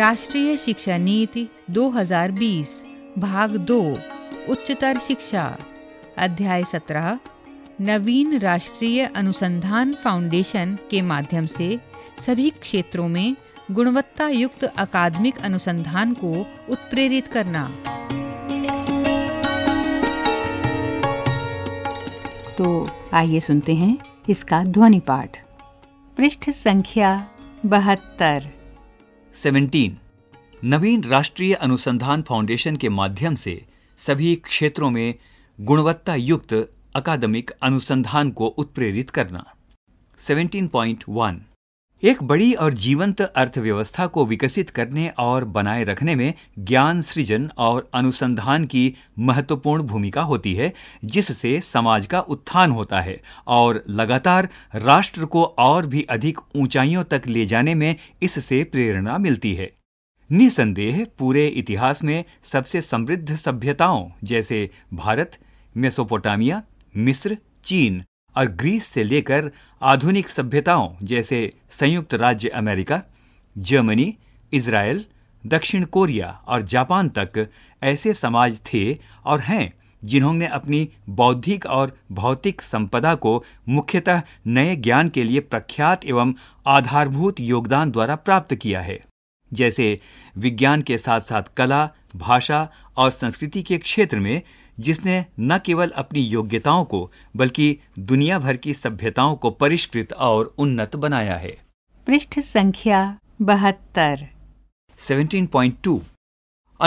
राष्ट्रीय शिक्षा नीति 2020 भाग दो उच्चतर शिक्षा अध्याय 17 नवीन राष्ट्रीय अनुसंधान फाउंडेशन के माध्यम से सभी क्षेत्रों में गुणवत्ता युक्त अकादमिक अनुसंधान को उत्प्रेरित करना तो आइए सुनते हैं इसका ध्वनि पाठ पृष्ठ संख्या बहत्तर 17 नवीन राष्ट्रीय अनुसंधान फाउंडेशन के माध्यम से सभी क्षेत्रों में गुणवत्ता युक्त अकादमिक अनुसंधान को उत्प्रेरित करना 17.1 एक बड़ी और जीवंत अर्थव्यवस्था को विकसित करने और बनाए रखने में ज्ञान सृजन और अनुसंधान की महत्वपूर्ण भूमिका होती है जिससे समाज का उत्थान होता है और लगातार राष्ट्र को और भी अधिक ऊंचाइयों तक ले जाने में इससे प्रेरणा मिलती है निसंदेह पूरे इतिहास में सबसे समृद्ध सभ्यताओं जैसे भारत मेसोपोटामिया मिस्र चीन और ग्रीस से लेकर आधुनिक सभ्यताओं जैसे संयुक्त राज्य अमेरिका जर्मनी इसराइल दक्षिण कोरिया और जापान तक ऐसे समाज थे और हैं जिन्होंने अपनी बौद्धिक और भौतिक संपदा को मुख्यतः नए ज्ञान के लिए प्रख्यात एवं आधारभूत योगदान द्वारा प्राप्त किया है जैसे विज्ञान के साथ साथ कला भाषा और संस्कृति के क्षेत्र में जिसने न केवल अपनी योग्यताओं को बल्कि दुनिया भर की सभ्यताओं को परिष्कृत और उन्नत बनाया है पृष्ठ संख्या बहत्तर सेवनटीन पॉइंट टू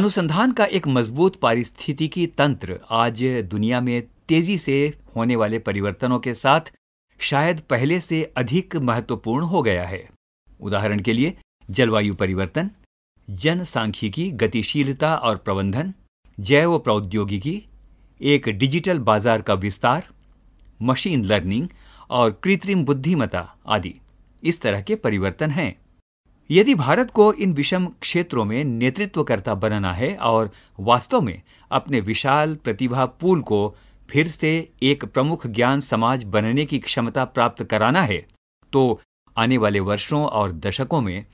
अनुसंधान का एक मजबूत पारिस्थितिकी तंत्र आज दुनिया में तेजी से होने वाले परिवर्तनों के साथ शायद पहले से अधिक महत्वपूर्ण हो गया है उदाहरण के लिए जलवायु परिवर्तन जनसांख्यिकी गतिशीलता और प्रबंधन जैव प्रौद्योगिकी एक डिजिटल बाजार का विस्तार मशीन लर्निंग और कृत्रिम बुद्धिमता आदि इस तरह के परिवर्तन हैं यदि भारत को इन विषम क्षेत्रों में नेतृत्वकर्ता बनना है और वास्तव में अपने विशाल प्रतिभा पूल को फिर से एक प्रमुख ज्ञान समाज बनने की क्षमता प्राप्त कराना है तो आने वाले वर्षों और दशकों में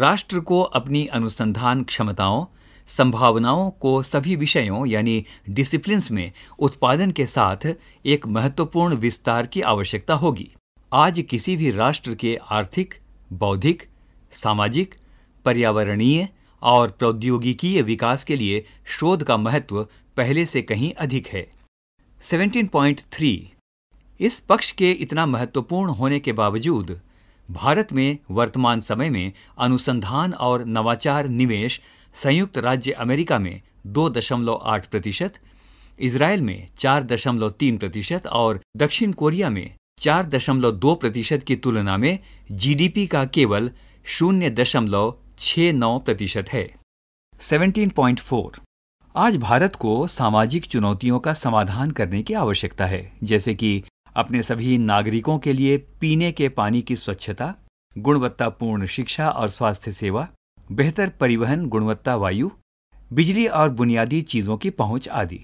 राष्ट्र को अपनी अनुसंधान क्षमताओं संभावनाओं को सभी विषयों यानी डिसिप्लिन्स में उत्पादन के साथ एक महत्वपूर्ण विस्तार की आवश्यकता होगी आज किसी भी राष्ट्र के आर्थिक बौद्धिक सामाजिक पर्यावरणीय और प्रौद्योगिकीय विकास के लिए शोध का महत्व पहले से कहीं अधिक है 17.3 इस पक्ष के इतना महत्वपूर्ण होने के बावजूद भारत में वर्तमान समय में अनुसंधान और नवाचार निवेश संयुक्त राज्य अमेरिका में दो दशमलव आठ प्रतिशत इसराइल में चार दशमलव तीन प्रतिशत और दक्षिण कोरिया में चार दशमलव दो प्रतिशत की तुलना में जीडीपी का केवल शून्य दशमलव छ नौ प्रतिशत है 17.4 आज भारत को सामाजिक चुनौतियों का समाधान करने की आवश्यकता है जैसे कि अपने सभी नागरिकों के लिए पीने के पानी की स्वच्छता गुणवत्तापूर्ण शिक्षा और स्वास्थ्य सेवा बेहतर परिवहन गुणवत्ता वायु बिजली और बुनियादी चीजों की पहुंच आदि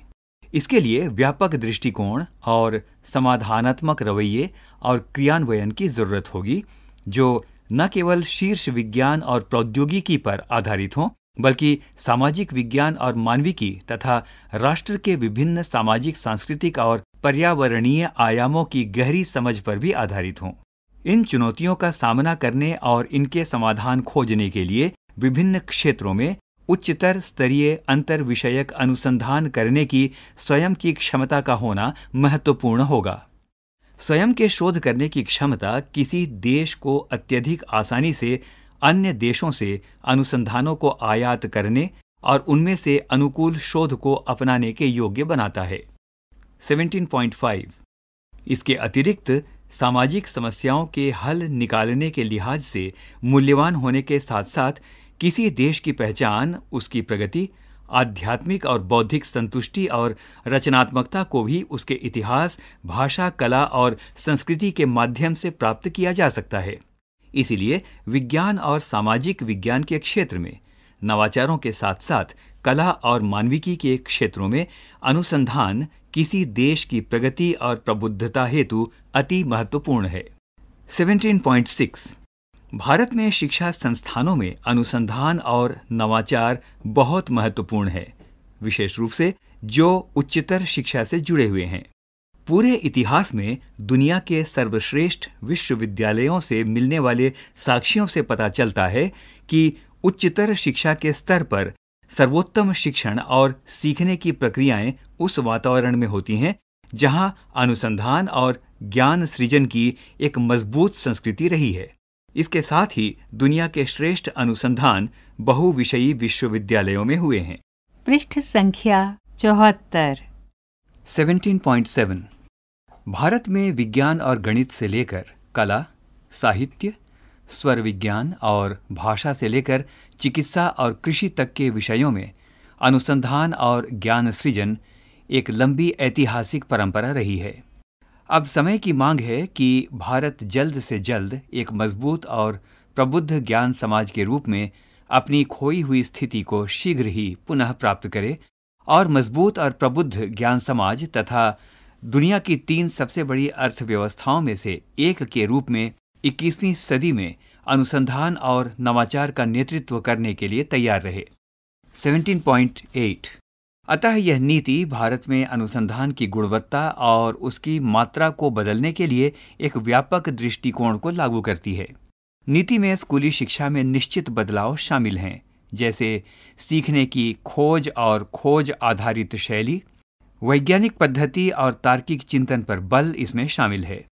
इसके लिए व्यापक दृष्टिकोण और समाधानात्मक रवैये और क्रियान्वयन की जरूरत होगी जो न केवल शीर्ष विज्ञान और प्रौद्योगिकी पर आधारित हों बल्कि सामाजिक विज्ञान और मानविकी तथा राष्ट्र के विभिन्न सामाजिक सांस्कृतिक और पर्यावरणीय आयामों की गहरी समझ पर भी आधारित हों इन चुनौतियों का सामना करने और इनके समाधान खोजने के लिए विभिन्न क्षेत्रों में उच्चतर स्तरीय अंतर विषयक अनुसंधान करने की स्वयं की क्षमता का होना महत्वपूर्ण होगा स्वयं के शोध करने की क्षमता किसी देश को अत्यधिक आसानी से अन्य देशों से अनुसंधानों को आयात करने और उनमें से अनुकूल शोध को अपनाने के योग्य बनाता है 17.5 इसके अतिरिक्त सामाजिक समस्याओं के हल निकालने के लिहाज से मूल्यवान होने के साथ साथ किसी देश की पहचान उसकी प्रगति आध्यात्मिक और बौद्धिक संतुष्टि और रचनात्मकता को भी उसके इतिहास भाषा कला और संस्कृति के माध्यम से प्राप्त किया जा सकता है इसीलिए विज्ञान और सामाजिक विज्ञान के क्षेत्र में नवाचारों के साथ साथ कला और मानविकी के क्षेत्रों में अनुसंधान किसी देश की प्रगति और प्रबुद्धता हेतु अति महत्वपूर्ण है 17.6 भारत में शिक्षा संस्थानों में अनुसंधान और नवाचार बहुत महत्वपूर्ण है विशेष रूप से जो उच्चतर शिक्षा से जुड़े हुए हैं पूरे इतिहास में दुनिया के सर्वश्रेष्ठ विश्वविद्यालयों से मिलने वाले साक्ष्यों से पता चलता है कि उच्चतर शिक्षा के स्तर पर सर्वोत्तम शिक्षण और सीखने की प्रक्रियाएं उस वातावरण में होती हैं जहां अनुसंधान और ज्ञान सृजन की एक मजबूत संस्कृति रही है इसके साथ ही दुनिया के श्रेष्ठ अनुसंधान बहुविषयी विश्वविद्यालयों में हुए हैं पृष्ठ संख्या चौहत्तर 17.7 भारत में विज्ञान और गणित से लेकर कला साहित्य स्वर विज्ञान और भाषा से लेकर चिकित्सा और कृषि तक के विषयों में अनुसंधान और ज्ञान सृजन एक लंबी ऐतिहासिक परंपरा रही है अब समय की मांग है कि भारत जल्द से जल्द एक मजबूत और प्रबुद्ध ज्ञान समाज के रूप में अपनी खोई हुई स्थिति को शीघ्र ही पुनः प्राप्त करे और मजबूत और प्रबुद्ध ज्ञान समाज तथा दुनिया की तीन सबसे बड़ी अर्थव्यवस्थाओं में से एक के रूप में 21वीं सदी में अनुसंधान और नवाचार का नेतृत्व करने के लिए तैयार रहे 17.8 अतः यह नीति भारत में अनुसंधान की गुणवत्ता और उसकी मात्रा को बदलने के लिए एक व्यापक दृष्टिकोण को लागू करती है नीति में स्कूली शिक्षा में निश्चित बदलाव शामिल हैं जैसे सीखने की खोज और खोज आधारित शैली वैज्ञानिक पद्धति और तार्किक चिंतन पर बल इसमें शामिल है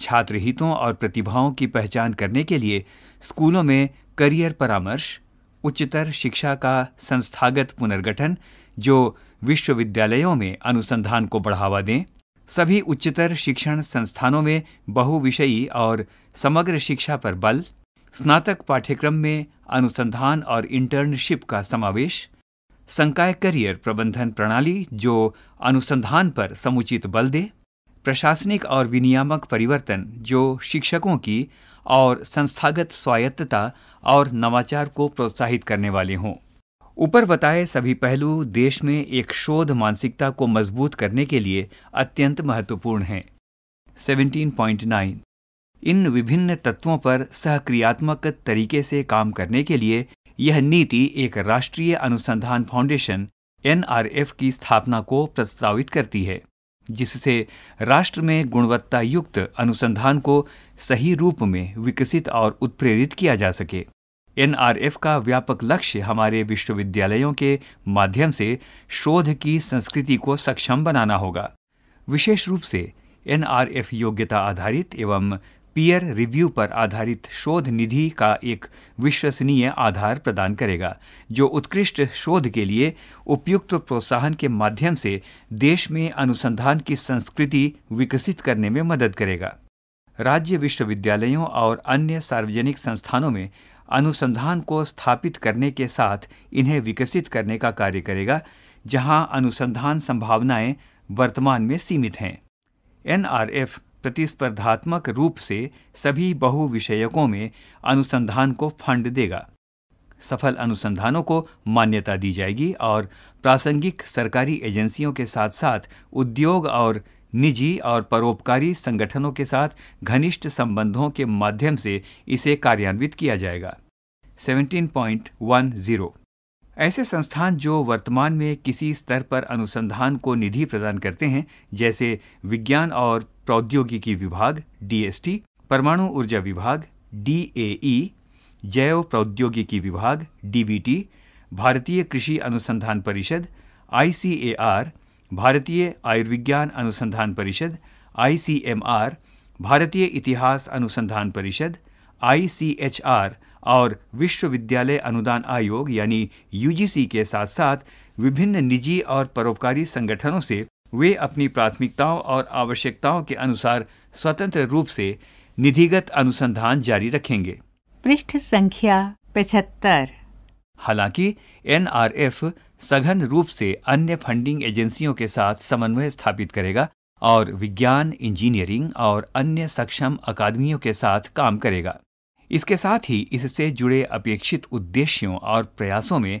छात्र हितों और प्रतिभाओं की पहचान करने के लिए स्कूलों में करियर परामर्श उच्चतर शिक्षा का संस्थागत पुनर्गठन जो विश्वविद्यालयों में अनुसंधान को बढ़ावा दें सभी उच्चतर शिक्षण संस्थानों में बहुविषयी और समग्र शिक्षा पर बल स्नातक पाठ्यक्रम में अनुसंधान और इंटर्नशिप का समावेश संकाय करियर प्रबंधन प्रणाली जो अनुसंधान पर समुचित बल दे प्रशासनिक और विनियामक परिवर्तन जो शिक्षकों की और संस्थागत स्वायत्तता और नवाचार को प्रोत्साहित करने वाले हों ऊपर बताए सभी पहलू देश में एक शोध मानसिकता को मजबूत करने के लिए अत्यंत महत्वपूर्ण हैं 17.9 इन विभिन्न तत्वों पर सहक्रियात्मक तरीके से काम करने के लिए यह नीति एक राष्ट्रीय अनुसंधान फाउंडेशन एन की स्थापना को प्रस्तावित करती है जिससे राष्ट्र में गुणवत्ता युक्त अनुसंधान को सही रूप में विकसित और उत्प्रेरित किया जा सके एनआरएफ का व्यापक लक्ष्य हमारे विश्वविद्यालयों के माध्यम से शोध की संस्कृति को सक्षम बनाना होगा विशेष रूप से एनआरएफ योग्यता आधारित एवं पीयर रिव्यू पर आधारित शोध निधि का एक विश्वसनीय आधार प्रदान करेगा जो उत्कृष्ट शोध के लिए उपयुक्त प्रोत्साहन के माध्यम से देश में अनुसंधान की संस्कृति विकसित करने में मदद करेगा राज्य विश्वविद्यालयों और अन्य सार्वजनिक संस्थानों में अनुसंधान को स्थापित करने के साथ इन्हें विकसित करने का कार्य करेगा जहां अनुसंधान संभावनाएं वर्तमान में सीमित हैं एनआरएफ प्रतिस्पर्धात्मक रूप से सभी बहु विषयकों में अनुसंधान को फंड देगा सफल अनुसंधानों को मान्यता दी जाएगी और प्रासंगिक सरकारी एजेंसियों के साथ साथ उद्योग और निजी और परोपकारी संगठनों के साथ घनिष्ठ संबंधों के माध्यम से इसे कार्यान्वित किया जाएगा 17.10 ऐसे संस्थान जो वर्तमान में किसी स्तर पर अनुसंधान को निधि प्रदान करते हैं जैसे विज्ञान और प्रौद्योगिकी विभाग डीएसटी परमाणु ऊर्जा विभाग डीएई e, जैव प्रौद्योगिकी विभाग डीबीटी भारतीय कृषि अनुसंधान परिषद आईसीएआर भारतीय आयुर्विज्ञान अनुसंधान परिषद आईसीएमआर भारतीय इतिहास अनुसंधान परिषद आईसीएचआर और विश्वविद्यालय अनुदान आयोग यानी यूजीसी के साथ साथ विभिन्न निजी और परोपकारी संगठनों से वे अपनी प्राथमिकताओं और आवश्यकताओं के अनुसार स्वतंत्र रूप से निधिगत अनुसंधान जारी रखेंगे पृष्ठ संख्या पचहत्तर हालांकि एनआरएफ सघन रूप से अन्य फंडिंग एजेंसियों के साथ समन्वय स्थापित करेगा और विज्ञान इंजीनियरिंग और अन्य सक्षम अकादमियों के साथ काम करेगा इसके साथ ही इससे जुड़े अपेक्षित उद्देश्यों और प्रयासों में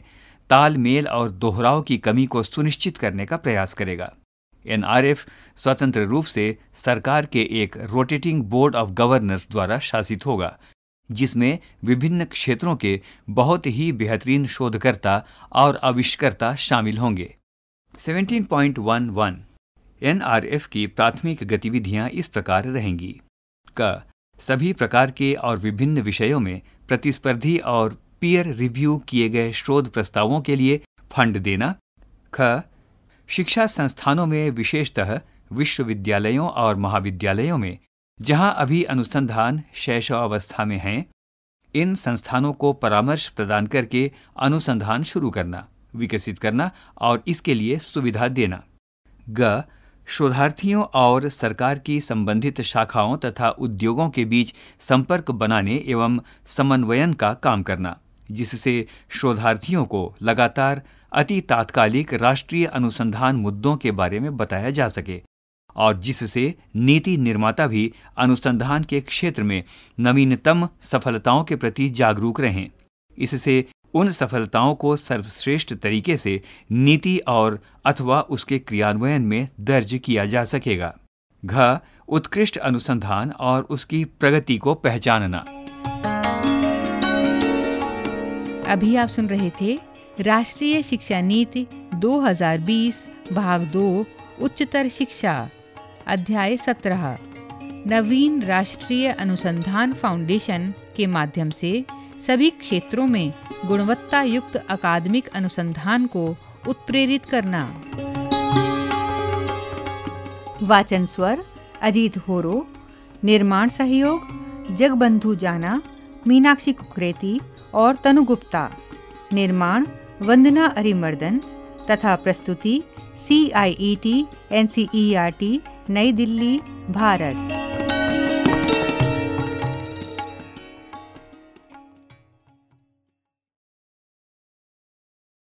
तालमेल और दोहराव की कमी को सुनिश्चित करने का प्रयास करेगा एनआरएफ स्वतंत्र रूप से सरकार के एक रोटेटिंग बोर्ड ऑफ गवर्नर्स द्वारा शासित होगा जिसमें विभिन्न क्षेत्रों के बहुत ही बेहतरीन शोधकर्ता और आविष्कर्ता शामिल होंगे 17.11 एनआरएफ की प्राथमिक गतिविधियां इस प्रकार रहेंगी क सभी प्रकार के और विभिन्न विषयों में प्रतिस्पर्धी और पीयर रिव्यू किए गए शोध प्रस्तावों के लिए फंड देना ख शिक्षा संस्थानों में विशेषतः विश्वविद्यालयों और महाविद्यालयों में जहां अभी अनुसंधान शैशवावस्था में हैं इन संस्थानों को परामर्श प्रदान करके अनुसंधान शुरू करना विकसित करना और इसके लिए सुविधा देना ग शोधार्थियों और सरकार की संबंधित शाखाओं तथा उद्योगों के बीच संपर्क बनाने एवं समन्वयन का काम करना जिससे शोधार्थियों को लगातार अति तात्कालिक राष्ट्रीय अनुसंधान मुद्दों के बारे में बताया जा सके और जिससे नीति निर्माता भी अनुसंधान के क्षेत्र में नवीनतम सफलताओं के प्रति जागरूक रहें इससे उन सफलताओं को सर्वश्रेष्ठ तरीके से नीति और अथवा उसके क्रियान्वयन में दर्ज किया जा सकेगा घ उत्कृष्ट अनुसंधान और उसकी प्रगति को पहचानना अभी आप सुन रहे थे राष्ट्रीय शिक्षा नीति 2020 भाग दो उच्चतर शिक्षा अध्याय सत्रह नवीन राष्ट्रीय अनुसंधान फाउंडेशन के माध्यम से सभी क्षेत्रों में गुणवत्ता युक्त अकादमिक अनुसंधान को उत्प्रेरित करना वाचन स्वर अजीत होरो निर्माण सहयोग जगबंधु जाना मीनाक्षी कुकरेती और तनु गुप्ता निर्माण वंदना अरिमर्दन तथा प्रस्तुति C I E T N C E R T Nai Delhi Bharat